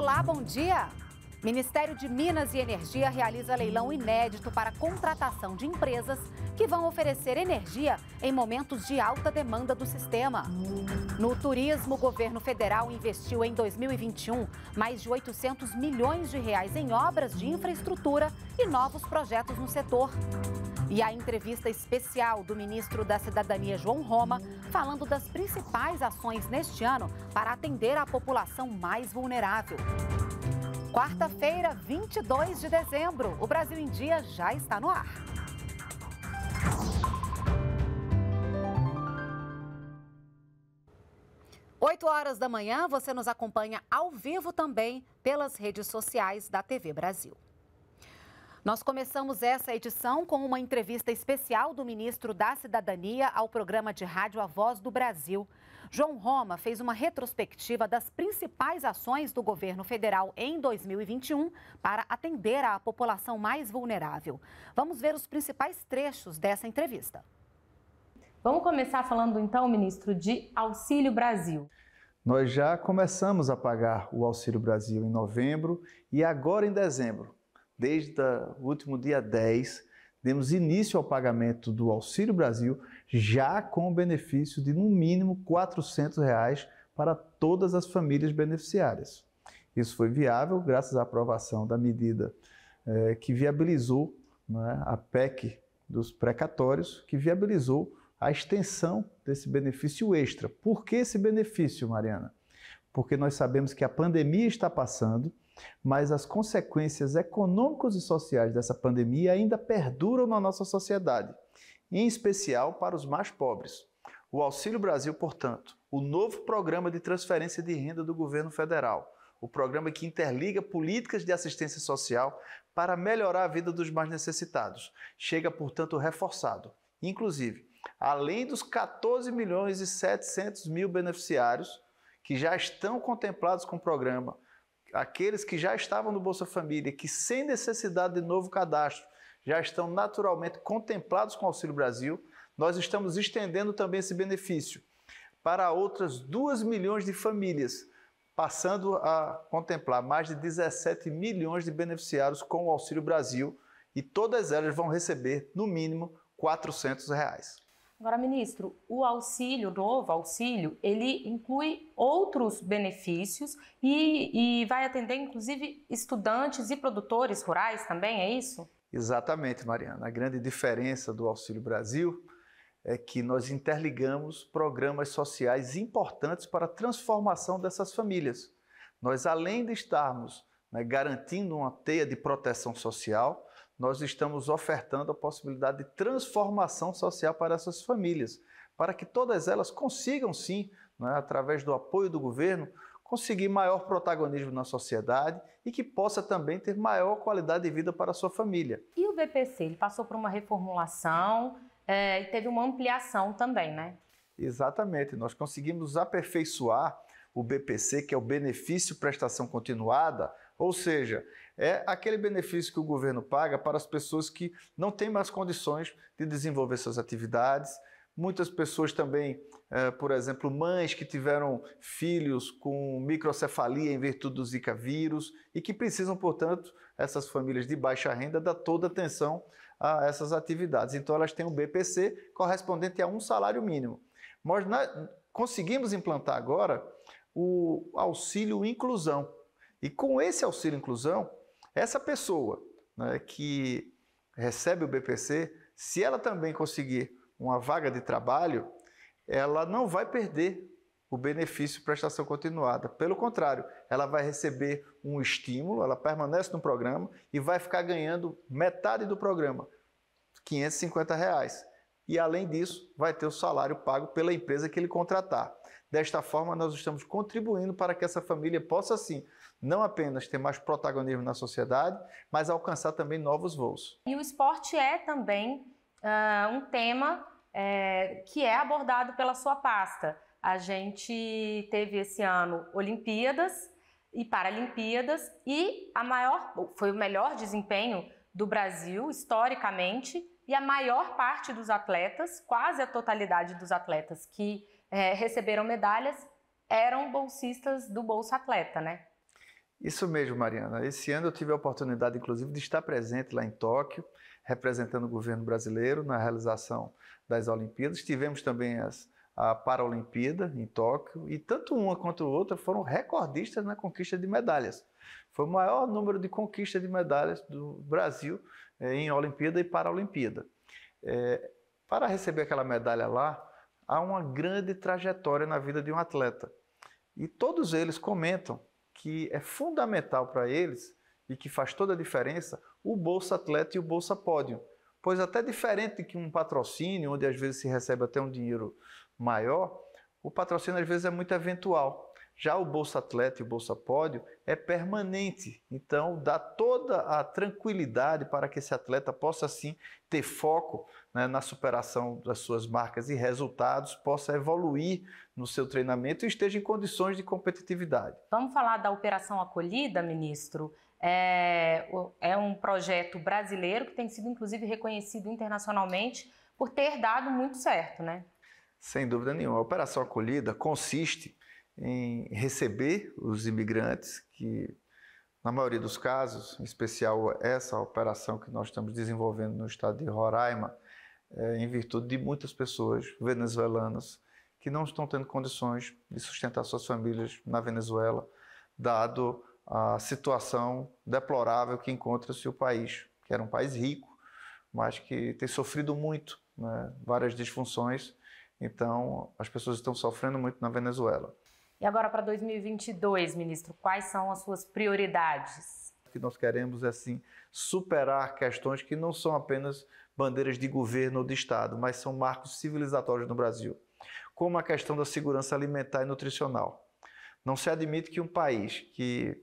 Olá, bom dia! Ministério de Minas e Energia realiza leilão inédito para contratação de empresas que vão oferecer energia em momentos de alta demanda do sistema. No turismo, o governo federal investiu em 2021 mais de 800 milhões de reais em obras de infraestrutura e novos projetos no setor. E a entrevista especial do ministro da Cidadania, João Roma, falando das principais ações neste ano para atender a população mais vulnerável. Quarta-feira, 22 de dezembro. O Brasil em Dia já está no ar. Oito horas da manhã, você nos acompanha ao vivo também pelas redes sociais da TV Brasil. Nós começamos essa edição com uma entrevista especial do ministro da Cidadania ao programa de rádio A Voz do Brasil. João Roma fez uma retrospectiva das principais ações do governo federal em 2021 para atender à população mais vulnerável. Vamos ver os principais trechos dessa entrevista. Vamos começar falando então, ministro, de Auxílio Brasil. Nós já começamos a pagar o Auxílio Brasil em novembro e agora em dezembro desde o último dia 10, demos início ao pagamento do Auxílio Brasil, já com o benefício de no mínimo R$ 400 reais para todas as famílias beneficiárias. Isso foi viável graças à aprovação da medida é, que viabilizou né, a PEC dos precatórios, que viabilizou a extensão desse benefício extra. Por que esse benefício, Mariana? Porque nós sabemos que a pandemia está passando mas as consequências econômicas e sociais dessa pandemia ainda perduram na nossa sociedade, em especial para os mais pobres. O Auxílio Brasil, portanto, o novo programa de transferência de renda do governo federal, o programa que interliga políticas de assistência social para melhorar a vida dos mais necessitados, chega, portanto, reforçado. Inclusive, além dos 14 milhões e 700 mil beneficiários que já estão contemplados com o programa, aqueles que já estavam no Bolsa Família, que sem necessidade de novo cadastro, já estão naturalmente contemplados com o Auxílio Brasil, nós estamos estendendo também esse benefício para outras 2 milhões de famílias, passando a contemplar mais de 17 milhões de beneficiários com o Auxílio Brasil e todas elas vão receber, no mínimo, R$ 400. Reais. Agora, ministro, o auxílio, o novo auxílio, ele inclui outros benefícios e, e vai atender, inclusive, estudantes e produtores rurais também, é isso? Exatamente, Mariana. A grande diferença do Auxílio Brasil é que nós interligamos programas sociais importantes para a transformação dessas famílias. Nós, além de estarmos né, garantindo uma teia de proteção social, nós estamos ofertando a possibilidade de transformação social para essas famílias, para que todas elas consigam, sim, né, através do apoio do governo, conseguir maior protagonismo na sociedade e que possa também ter maior qualidade de vida para a sua família. E o VPC, ele passou por uma reformulação é, e teve uma ampliação também, né? Exatamente, nós conseguimos aperfeiçoar o BPC, que é o benefício prestação continuada, ou seja, é aquele benefício que o governo paga para as pessoas que não têm mais condições de desenvolver suas atividades. Muitas pessoas também, eh, por exemplo, mães que tiveram filhos com microcefalia em virtude do Zika vírus e que precisam, portanto, essas famílias de baixa renda dar toda atenção a essas atividades. Então, elas têm um BPC correspondente a um salário mínimo. Nós conseguimos implantar agora o auxílio inclusão. E com esse auxílio inclusão, essa pessoa né, que recebe o BPC, se ela também conseguir uma vaga de trabalho, ela não vai perder o benefício prestação continuada. Pelo contrário, ela vai receber um estímulo, ela permanece no programa e vai ficar ganhando metade do programa, 550 reais. E além disso, vai ter o salário pago pela empresa que ele contratar. Desta forma, nós estamos contribuindo para que essa família possa sim não apenas ter mais protagonismo na sociedade, mas alcançar também novos voos. E o esporte é também uh, um tema é, que é abordado pela sua pasta. A gente teve esse ano Olimpíadas e Paralimpíadas e a maior foi o melhor desempenho do Brasil historicamente e a maior parte dos atletas, quase a totalidade dos atletas que é, receberam medalhas eram bolsistas do Bolsa Atleta, né? Isso mesmo, Mariana. Esse ano eu tive a oportunidade, inclusive, de estar presente lá em Tóquio, representando o governo brasileiro na realização das Olimpíadas. Tivemos também as, a Paralimpíada em Tóquio, e tanto uma quanto outra foram recordistas na conquista de medalhas. Foi o maior número de conquistas de medalhas do Brasil eh, em Olimpíada e Paralimpíada. Eh, para receber aquela medalha lá, há uma grande trajetória na vida de um atleta. E todos eles comentam que é fundamental para eles e que faz toda a diferença, o Bolsa Atleta e o Bolsa Pódio. Pois até diferente que um patrocínio, onde às vezes se recebe até um dinheiro maior, o patrocínio às vezes é muito eventual. Já o Bolsa Atleta e o Bolsa Pódio é permanente, então dá toda a tranquilidade para que esse atleta possa sim ter foco né, na superação das suas marcas e resultados, possa evoluir no seu treinamento e esteja em condições de competitividade. Vamos falar da Operação Acolhida, ministro? É, é um projeto brasileiro que tem sido inclusive reconhecido internacionalmente por ter dado muito certo, né? Sem dúvida nenhuma. A Operação Acolhida consiste em receber os imigrantes, que na maioria dos casos, em especial essa operação que nós estamos desenvolvendo no estado de Roraima, é, em virtude de muitas pessoas venezuelanas que não estão tendo condições de sustentar suas famílias na Venezuela, dado a situação deplorável que encontra-se o país, que era um país rico, mas que tem sofrido muito, né, várias disfunções. Então, as pessoas estão sofrendo muito na Venezuela. E agora para 2022, ministro, quais são as suas prioridades? O que nós queremos é assim superar questões que não são apenas bandeiras de governo ou de estado, mas são marcos civilizatórios no Brasil, como a questão da segurança alimentar e nutricional. Não se admite que um país que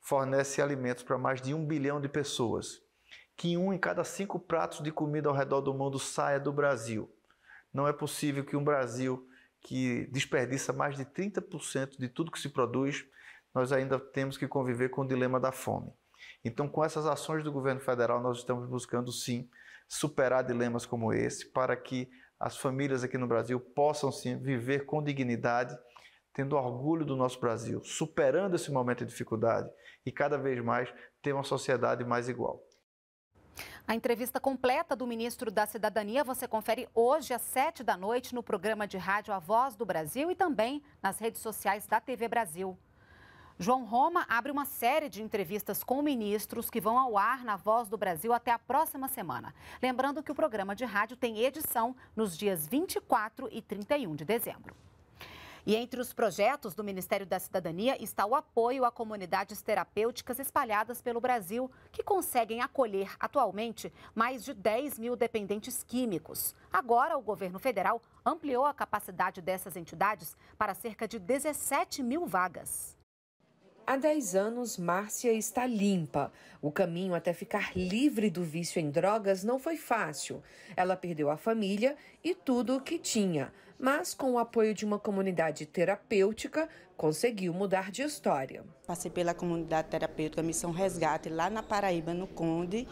fornece alimentos para mais de um bilhão de pessoas, que um em cada cinco pratos de comida ao redor do mundo saia do Brasil. Não é possível que um Brasil que desperdiça mais de 30% de tudo que se produz, nós ainda temos que conviver com o dilema da fome. Então, com essas ações do governo federal, nós estamos buscando sim superar dilemas como esse, para que as famílias aqui no Brasil possam sim viver com dignidade, tendo orgulho do nosso Brasil, superando esse momento de dificuldade e cada vez mais ter uma sociedade mais igual. A entrevista completa do ministro da Cidadania você confere hoje às 7 da noite no programa de rádio A Voz do Brasil e também nas redes sociais da TV Brasil. João Roma abre uma série de entrevistas com ministros que vão ao ar na Voz do Brasil até a próxima semana. Lembrando que o programa de rádio tem edição nos dias 24 e 31 de dezembro. E entre os projetos do Ministério da Cidadania está o apoio a comunidades terapêuticas espalhadas pelo Brasil, que conseguem acolher atualmente mais de 10 mil dependentes químicos. Agora, o governo federal ampliou a capacidade dessas entidades para cerca de 17 mil vagas. Há 10 anos, Márcia está limpa. O caminho até ficar livre do vício em drogas não foi fácil. Ela perdeu a família e tudo o que tinha mas com o apoio de uma comunidade terapêutica, conseguiu mudar de história. Passei pela comunidade terapêutica Missão Resgate lá na Paraíba, no Conde,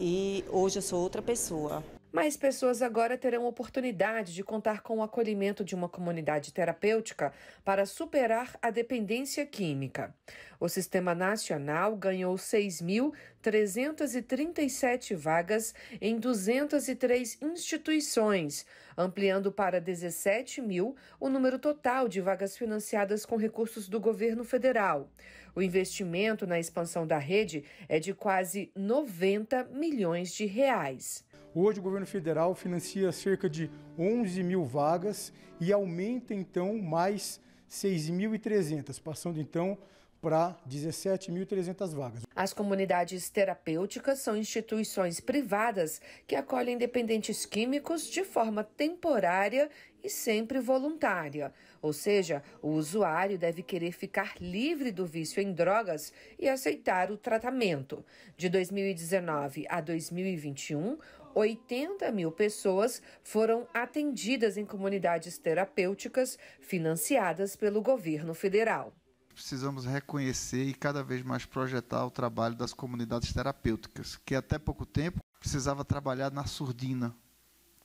e hoje eu sou outra pessoa. Mais pessoas agora terão oportunidade de contar com o acolhimento de uma comunidade terapêutica para superar a dependência química. O Sistema Nacional ganhou 6.337 vagas em 203 instituições, ampliando para 17 mil o número total de vagas financiadas com recursos do governo federal. O investimento na expansão da rede é de quase 90 milhões de reais. Hoje o governo federal financia cerca de 11 mil vagas e aumenta então mais 6.300, passando então para 17.300 vagas. As comunidades terapêuticas são instituições privadas que acolhem dependentes químicos de forma temporária e sempre voluntária. Ou seja, o usuário deve querer ficar livre do vício em drogas e aceitar o tratamento. De 2019 a 2021, 80 mil pessoas foram atendidas em comunidades terapêuticas financiadas pelo governo federal. Precisamos reconhecer e cada vez mais projetar o trabalho das comunidades terapêuticas, que até pouco tempo precisava trabalhar na surdina,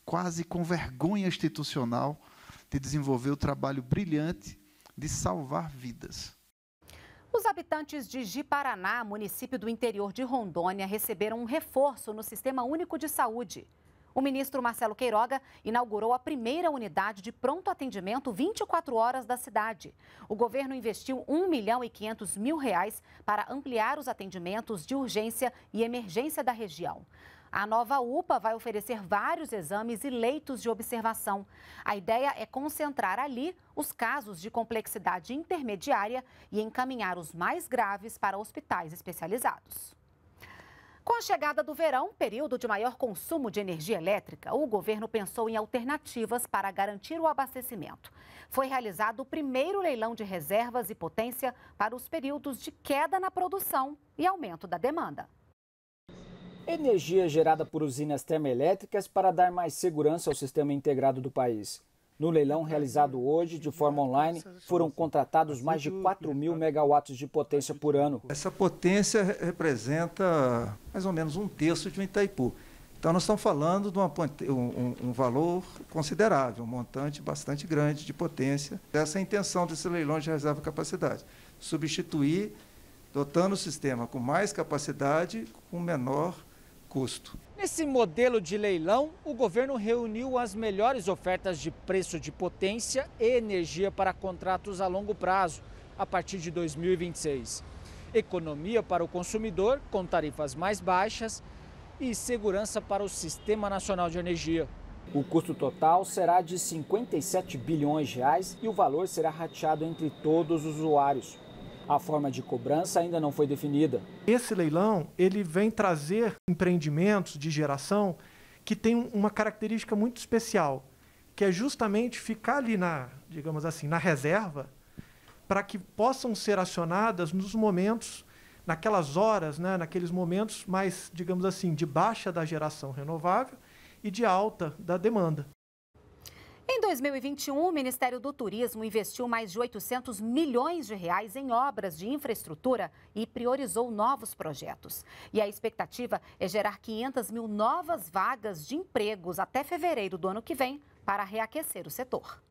quase com vergonha institucional de desenvolver o trabalho brilhante de salvar vidas. Os habitantes de Jiparaná, município do interior de Rondônia, receberam um reforço no Sistema Único de Saúde. O ministro Marcelo Queiroga inaugurou a primeira unidade de pronto atendimento 24 horas da cidade. O governo investiu 1 milhão e 500 mil reais para ampliar os atendimentos de urgência e emergência da região. A nova UPA vai oferecer vários exames e leitos de observação. A ideia é concentrar ali os casos de complexidade intermediária e encaminhar os mais graves para hospitais especializados. Com a chegada do verão, período de maior consumo de energia elétrica, o governo pensou em alternativas para garantir o abastecimento. Foi realizado o primeiro leilão de reservas e potência para os períodos de queda na produção e aumento da demanda. Energia gerada por usinas termoelétricas para dar mais segurança ao sistema integrado do país. No leilão realizado hoje, de forma online, foram contratados mais de 4 mil megawatts de potência por ano. Essa potência representa mais ou menos um terço de um Itaipu. Então, nós estamos falando de uma, um, um, valor considerável, um montante bastante grande de potência. Essa é a intenção desse leilão de reserva de capacidade: substituir, dotando o sistema com mais capacidade, com menor custo. Nesse modelo de leilão, o governo reuniu as melhores ofertas de preço de potência e energia para contratos a longo prazo, a partir de 2026. Economia para o consumidor, com tarifas mais baixas, e segurança para o Sistema Nacional de Energia. O custo total será de 57 bilhões de reais e o valor será rateado entre todos os usuários. A forma de cobrança ainda não foi definida. Esse leilão ele vem trazer empreendimentos de geração que tem uma característica muito especial, que é justamente ficar ali na, digamos assim, na reserva, para que possam ser acionadas nos momentos, naquelas horas, né, naqueles momentos mais, digamos assim, de baixa da geração renovável e de alta da demanda. Em 2021, o Ministério do Turismo investiu mais de 800 milhões de reais em obras de infraestrutura e priorizou novos projetos. E a expectativa é gerar 500 mil novas vagas de empregos até fevereiro do ano que vem para reaquecer o setor.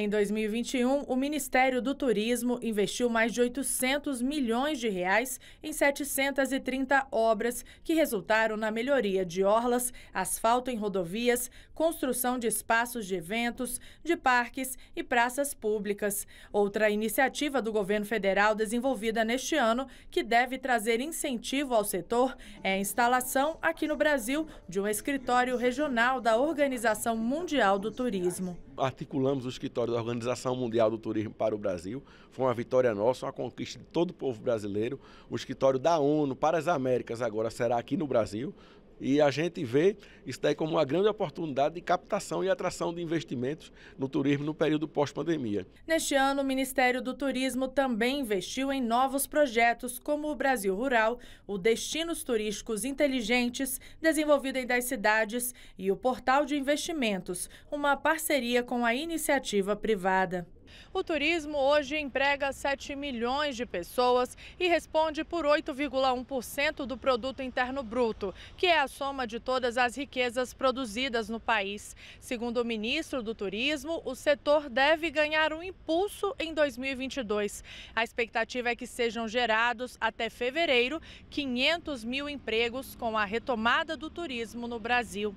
Em 2021, o Ministério do Turismo investiu mais de 800 milhões de reais em 730 obras que resultaram na melhoria de orlas, asfalto em rodovias, construção de espaços de eventos, de parques e praças públicas. Outra iniciativa do governo federal desenvolvida neste ano, que deve trazer incentivo ao setor, é a instalação aqui no Brasil de um escritório regional da Organização Mundial do Turismo articulamos o escritório da Organização Mundial do Turismo para o Brasil. Foi uma vitória nossa, uma conquista de todo o povo brasileiro. O escritório da ONU para as Américas agora será aqui no Brasil. E a gente vê isso daí como uma grande oportunidade de captação e atração de investimentos no turismo no período pós-pandemia. Neste ano, o Ministério do Turismo também investiu em novos projetos, como o Brasil Rural, o Destinos Turísticos Inteligentes, desenvolvido em 10 cidades, e o Portal de Investimentos, uma parceria com a iniciativa privada. O turismo hoje emprega 7 milhões de pessoas e responde por 8,1% do produto interno bruto, que é a soma de todas as riquezas produzidas no país. Segundo o ministro do Turismo, o setor deve ganhar um impulso em 2022. A expectativa é que sejam gerados até fevereiro 500 mil empregos com a retomada do turismo no Brasil.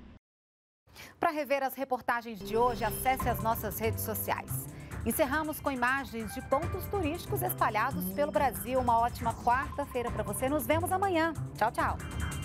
Para rever as reportagens de hoje, acesse as nossas redes sociais. Encerramos com imagens de pontos turísticos espalhados pelo Brasil. Uma ótima quarta-feira para você. Nos vemos amanhã. Tchau, tchau.